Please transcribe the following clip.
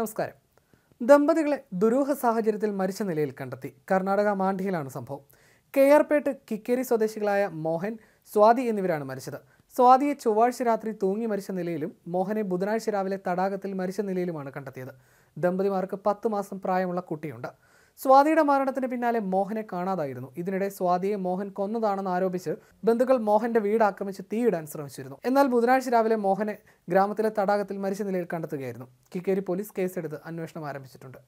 നമസ്കാരം ദമ്പതികളെ ദുരൂഹ സാഹചര്യത്തിൽ മരിച്ച നിലയിൽ കണ്ടെത്തി കർണാടക മാണ്ഡിയിലാണ് സംഭവം ആർപേട്ട് കിക്കേരി സ്വദേശികളായ മോഹൻ സ്വാതി എന്നിവരാണ് മരിച്ചത് സ്വാതിയെ ചൊവ്വാഴ്ച രാത്രി തൂങ്ങി മരിച്ച നിലയിലും മോഹനെ ബുധനാഴ്ച രാവിലെ തടാകത്തിൽ മരിച്ച നിലയിലുമാണ് കണ്ടെത്തിയത് ദമ്പതിമാർക്ക് പത്ത് മാസം പ്രായമുള്ള കുട്ടിയുണ്ട് സ്വാതിയുടെ മരണത്തിന് പിന്നാലെ മോഹനെ കാണാതായിരുന്നു ഇതിനിടെ സ്വാതിയെ മോഹൻ കൊന്നതാണെന്ന് ആരോപിച്ച് ബന്ധുക്കൾ മോഹന്റെ വീട് ആക്രമിച്ച് തീയിടാൻ ശ്രമിച്ചിരുന്നു എന്നാൽ ബുധനാഴ്ച രാവിലെ മോഹനെ ഗ്രാമത്തിലെ തടാകത്തിൽ മരിച്ച നിലയിൽ കണ്ടെത്തുകയായിരുന്നു കിക്കേരി പോലീസ് കേസെടുത്ത് അന്വേഷണം ആരംഭിച്ചിട്ടുണ്ട്